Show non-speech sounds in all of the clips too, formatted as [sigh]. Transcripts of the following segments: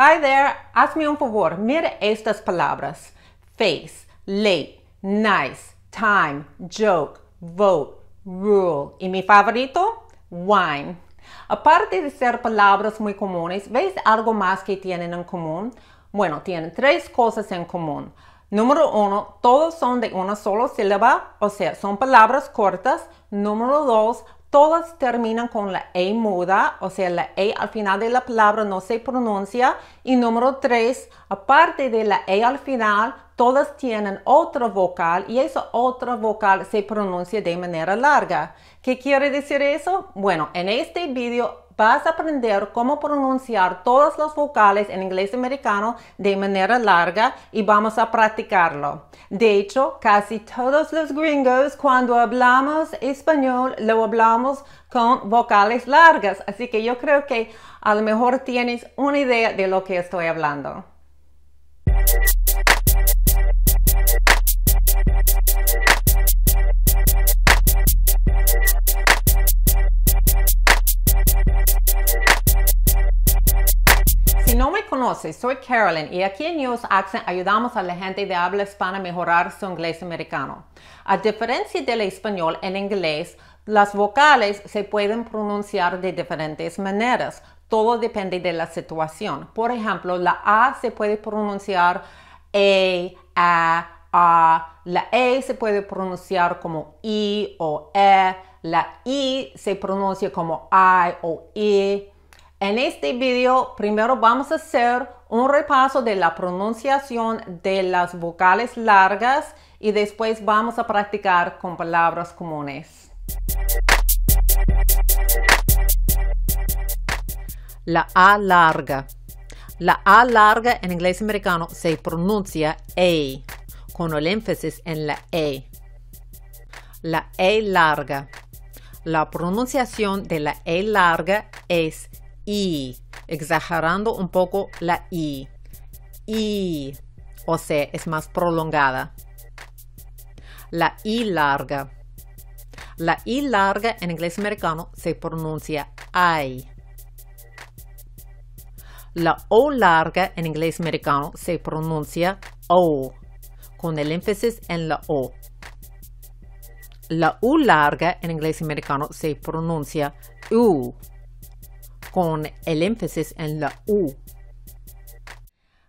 Hi there, hazme un favor, mire estas palabras. Face, late, nice, time, joke, vote, rule. Y mi favorito, wine. Aparte de ser palabras muy comunes, ¿veis algo más que tienen en común? Bueno, tienen tres cosas en común. Número uno, todos son de una sola sílaba, o sea, son palabras cortas. Número dos, Todas terminan con la E muda, o sea, la E al final de la palabra no se pronuncia. Y número tres, aparte de la E al final, todas tienen otra vocal y esa otra vocal se pronuncia de manera larga. ¿Qué quiere decir eso? Bueno, en este vídeo vas a aprender cómo pronunciar todos los vocales en inglés americano de manera larga y vamos a practicarlo. De hecho, casi todos los gringos cuando hablamos español lo hablamos con vocales largas, así que yo creo que a lo mejor tienes una idea de lo que estoy hablando. soy Carolyn y aquí en News Accent ayudamos a la gente de habla hispana a mejorar su inglés americano. A diferencia del español, en inglés las vocales se pueden pronunciar de diferentes maneras. Todo depende de la situación. Por ejemplo, la A se puede pronunciar E, A, A. La E se puede pronunciar como I o E. La I se pronuncia como I o I. E. En este video primero vamos a hacer un repaso de la pronunciación de las vocales largas y después vamos a practicar con palabras comunes. La A larga. La A larga en inglés americano se pronuncia A con el énfasis en la E. La E larga. La pronunciación de la E larga es I, exagerando un poco la I. I, o sea, es más prolongada. La I larga. La I larga en inglés americano se pronuncia I. La O larga en inglés americano se pronuncia O, con el énfasis en la O. La U larga en inglés americano se pronuncia U con el énfasis en la U.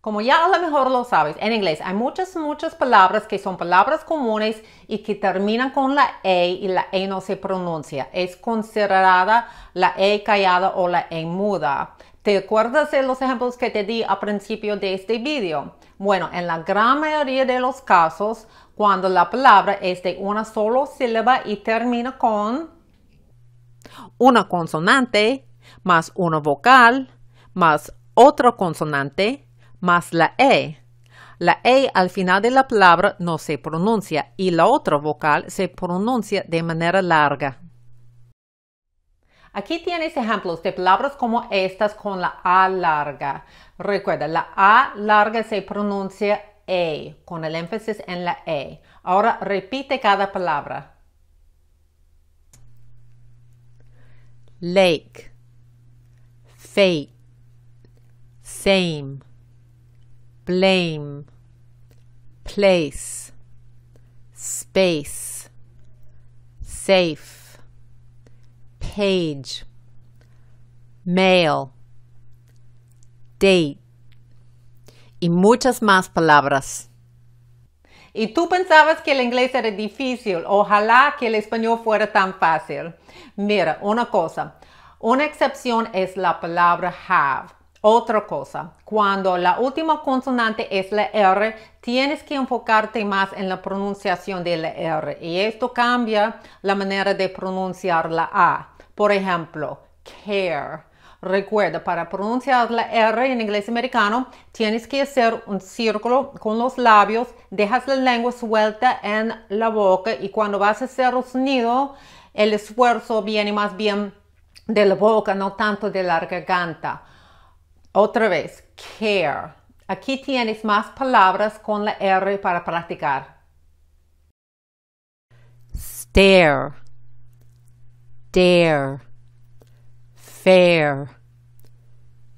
Como ya a lo mejor lo sabes, en inglés hay muchas, muchas palabras que son palabras comunes y que terminan con la E y la E no se pronuncia. Es considerada la E callada o la E muda. ¿Te acuerdas de los ejemplos que te di al principio de este video? Bueno, en la gran mayoría de los casos, cuando la palabra es de una sola sílaba y termina con una consonante, más una vocal, más otra consonante, más la E. La E al final de la palabra no se pronuncia y la otra vocal se pronuncia de manera larga. Aquí tienes ejemplos de palabras como estas con la A larga. Recuerda, la A larga se pronuncia E, con el énfasis en la E. Ahora repite cada palabra. Lake fate, same, blame, place, space, safe, page, mail, date y muchas más palabras. Y tú pensabas que el inglés era difícil, ojalá que el español fuera tan fácil. Mira, una cosa, una excepción es la palabra have. Otra cosa, cuando la última consonante es la R, tienes que enfocarte más en la pronunciación de la R y esto cambia la manera de pronunciar la A. Por ejemplo, care. Recuerda, para pronunciar la R en inglés americano, tienes que hacer un círculo con los labios, dejas la lengua suelta en la boca y cuando vas a hacer sonido, el esfuerzo viene más bien de la boca, no tanto de la garganta. Otra vez, care. Aquí tienes más palabras con la R para practicar. Stare, dare, fair,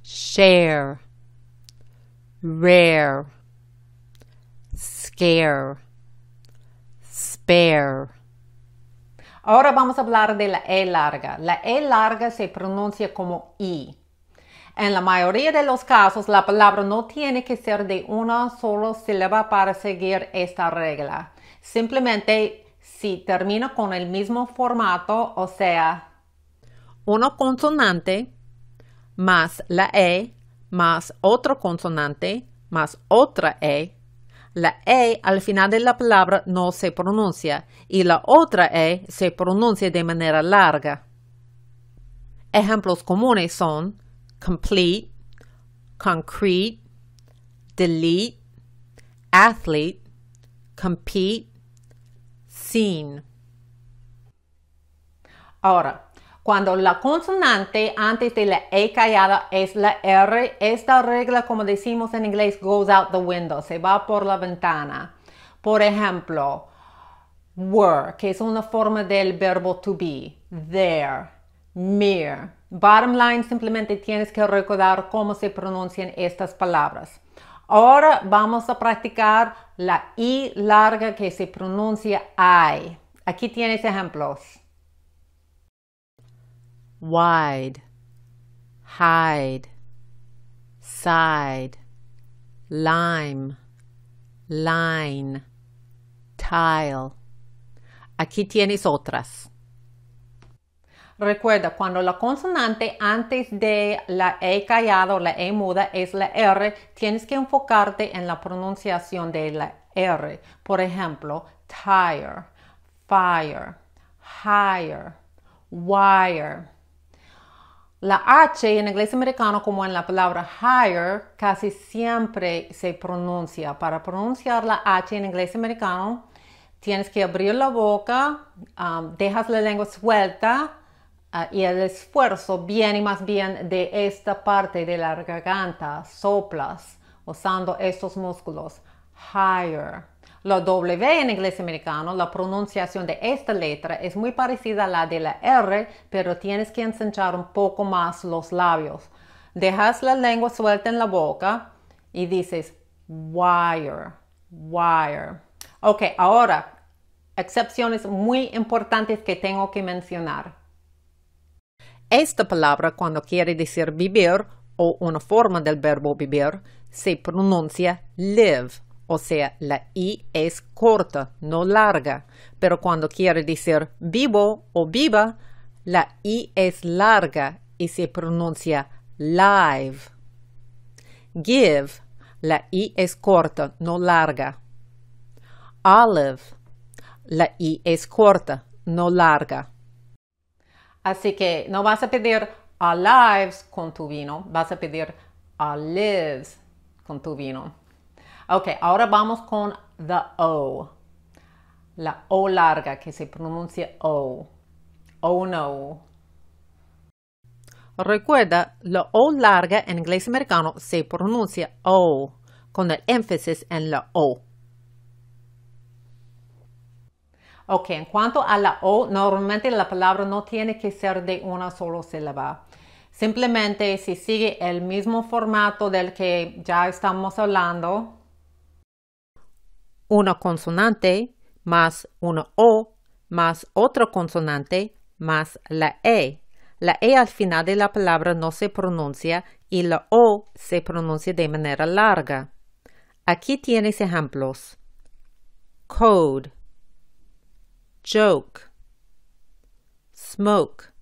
share, rare, scare, spare. Ahora vamos a hablar de la E larga. La E larga se pronuncia como I. En la mayoría de los casos, la palabra no tiene que ser de una sola sílaba para seguir esta regla. Simplemente si termina con el mismo formato, o sea, una consonante más la E más otra consonante más otra E la E al final de la palabra no se pronuncia y la otra E se pronuncia de manera larga. Ejemplos comunes son complete, concrete, delete, athlete, compete, scene. Ahora, cuando la consonante antes de la E callada es la R, esta regla, como decimos en inglés, goes out the window, se va por la ventana. Por ejemplo, were, que es una forma del verbo to be, there, mere. Bottom line, simplemente tienes que recordar cómo se pronuncian estas palabras. Ahora vamos a practicar la I larga que se pronuncia I. Aquí tienes ejemplos wide, hide, side, lime, line, tile. Aquí tienes otras. Recuerda, cuando la consonante antes de la E callada o la E muda es la R, tienes que enfocarte en la pronunciación de la R. Por ejemplo, tire, fire, hire, wire. La H en inglés americano, como en la palabra higher, casi siempre se pronuncia. Para pronunciar la H en inglés americano, tienes que abrir la boca, um, dejas la lengua suelta uh, y el esfuerzo viene más bien de esta parte de la garganta. Soplas usando estos músculos. Higher. La W en inglés americano, la pronunciación de esta letra es muy parecida a la de la R, pero tienes que ensanchar un poco más los labios. Dejas la lengua suelta en la boca y dices wire, wire. Ok, ahora, excepciones muy importantes que tengo que mencionar. Esta palabra, cuando quiere decir vivir o una forma del verbo vivir, se pronuncia live o sea, la I es corta, no larga. Pero cuando quiere decir vivo o viva, la I es larga y se pronuncia live. Give, la I es corta, no larga. Olive, la I es corta, no larga. Así que no vas a pedir alives con tu vino, vas a pedir olives con tu vino. Ok, ahora vamos con the O. La O larga que se pronuncia O. O no. Recuerda, la O larga en inglés americano se pronuncia O, con el énfasis en la O. Ok, en cuanto a la O, normalmente la palabra no tiene que ser de una sola sílaba. Simplemente si sigue el mismo formato del que ya estamos hablando, una consonante más una O más otra consonante más la E. La E al final de la palabra no se pronuncia y la O se pronuncia de manera larga. Aquí tienes ejemplos. Code. Joke. Smoke.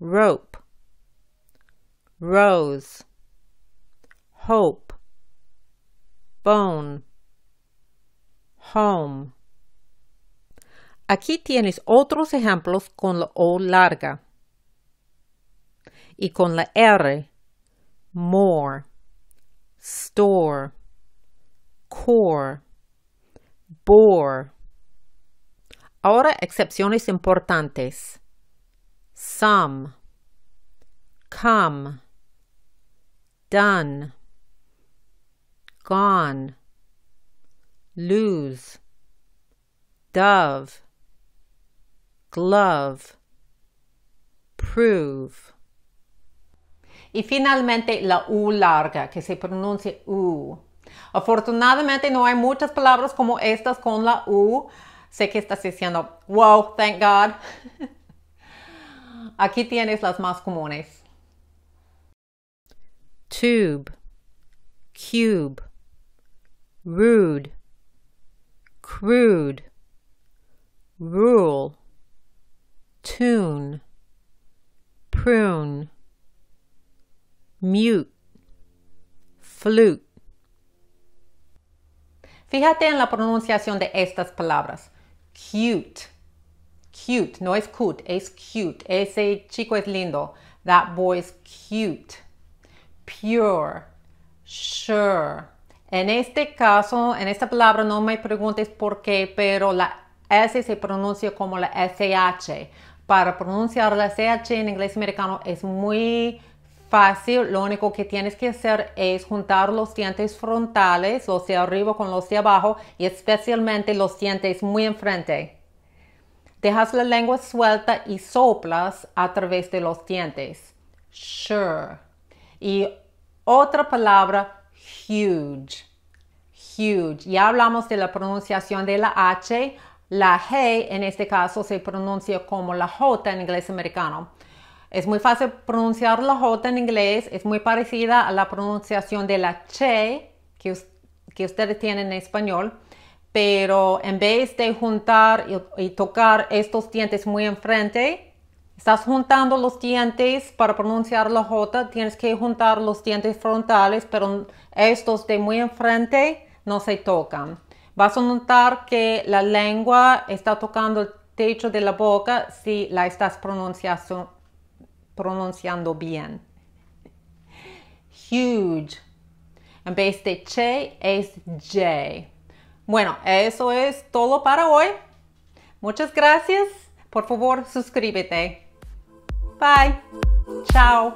Rope. Rose. Hope. Bone home. Aquí tienes otros ejemplos con la O larga y con la R. More, store, core, bore. Ahora excepciones importantes. Some, come, done, gone lose, dove, glove, prove. Y finalmente la U larga, que se pronuncia U. Afortunadamente no hay muchas palabras como estas con la U. Sé que estás diciendo, wow, thank God. [laughs] Aquí tienes las más comunes. Tube, cube, rude, crude, rule, tune, prune, mute, flute. Fíjate en la pronunciación de estas palabras. Cute. Cute. No es cute, es cute. Ese chico es lindo. That boy is cute. Pure. Sure. En este caso, en esta palabra no me preguntes por qué, pero la S se pronuncia como la SH. Para pronunciar la SH en inglés americano es muy fácil, lo único que tienes que hacer es juntar los dientes frontales, los de arriba con los de abajo y especialmente los dientes muy enfrente. Dejas la lengua suelta y soplas a través de los dientes. Sure. Y otra palabra huge, huge. Ya hablamos de la pronunciación de la H, la G en este caso se pronuncia como la J en inglés americano. Es muy fácil pronunciar la J en inglés, es muy parecida a la pronunciación de la Che que, que ustedes tienen en español, pero en vez de juntar y tocar estos dientes muy enfrente, Estás juntando los dientes para pronunciar la J, tienes que juntar los dientes frontales, pero estos de muy enfrente no se tocan. Vas a notar que la lengua está tocando el techo de la boca si la estás pronunciando bien. Huge. En vez de che es J. Bueno, eso es todo para hoy. Muchas gracias. Por favor, suscríbete. Bye. Ciao.